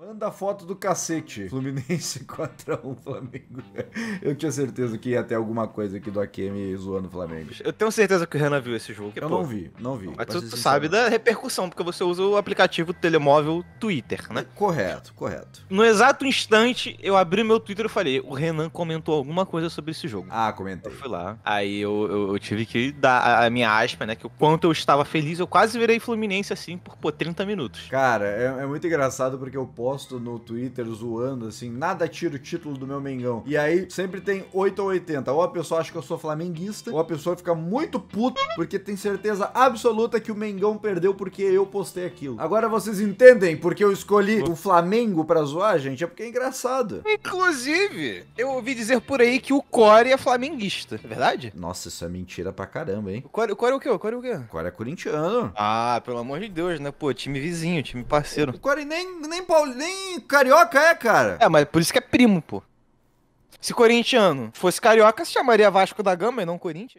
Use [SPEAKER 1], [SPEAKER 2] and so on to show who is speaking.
[SPEAKER 1] Manda foto do cacete. Fluminense 4x1 Flamengo. Eu tinha certeza que ia ter alguma coisa aqui do Akemi zoando o Flamengo.
[SPEAKER 2] Eu tenho certeza que o Renan viu esse jogo. eu pô, não vi, não vi. Mas tu, tu sabe da repercussão, porque você usa o aplicativo telemóvel Twitter, né? Correto, correto. No exato instante, eu abri meu Twitter e falei, o Renan comentou alguma coisa sobre esse jogo. Ah, comentei. Eu fui lá. Aí eu, eu, eu tive que dar a minha aspa, né? Que o quanto eu estava
[SPEAKER 1] feliz, eu quase virei Fluminense assim por, pô, 30 minutos. Cara, é, é muito engraçado porque eu posso posto no Twitter zoando assim, nada tira o título do meu Mengão. E aí sempre tem 8 ou 80. Ou a pessoa acha que eu sou flamenguista, ou a pessoa fica muito puta porque tem certeza absoluta que o Mengão perdeu porque eu postei aquilo. Agora vocês entendem porque eu escolhi o Flamengo pra zoar, gente? É porque é engraçado. Inclusive, eu ouvi dizer por aí que o
[SPEAKER 2] Core é flamenguista, é verdade? Nossa, isso é mentira pra caramba, hein? O Core, o Core é o quê? O Core é o quê? O Core é corintiano. Ah, pelo amor de Deus, né? Pô, time vizinho, time parceiro. O
[SPEAKER 3] Core nem, nem, Paul, nem
[SPEAKER 2] carioca é, cara. É, mas por isso que é primo, pô. Se corintiano fosse carioca, se chamaria Vasco da Gama e não Corinthians.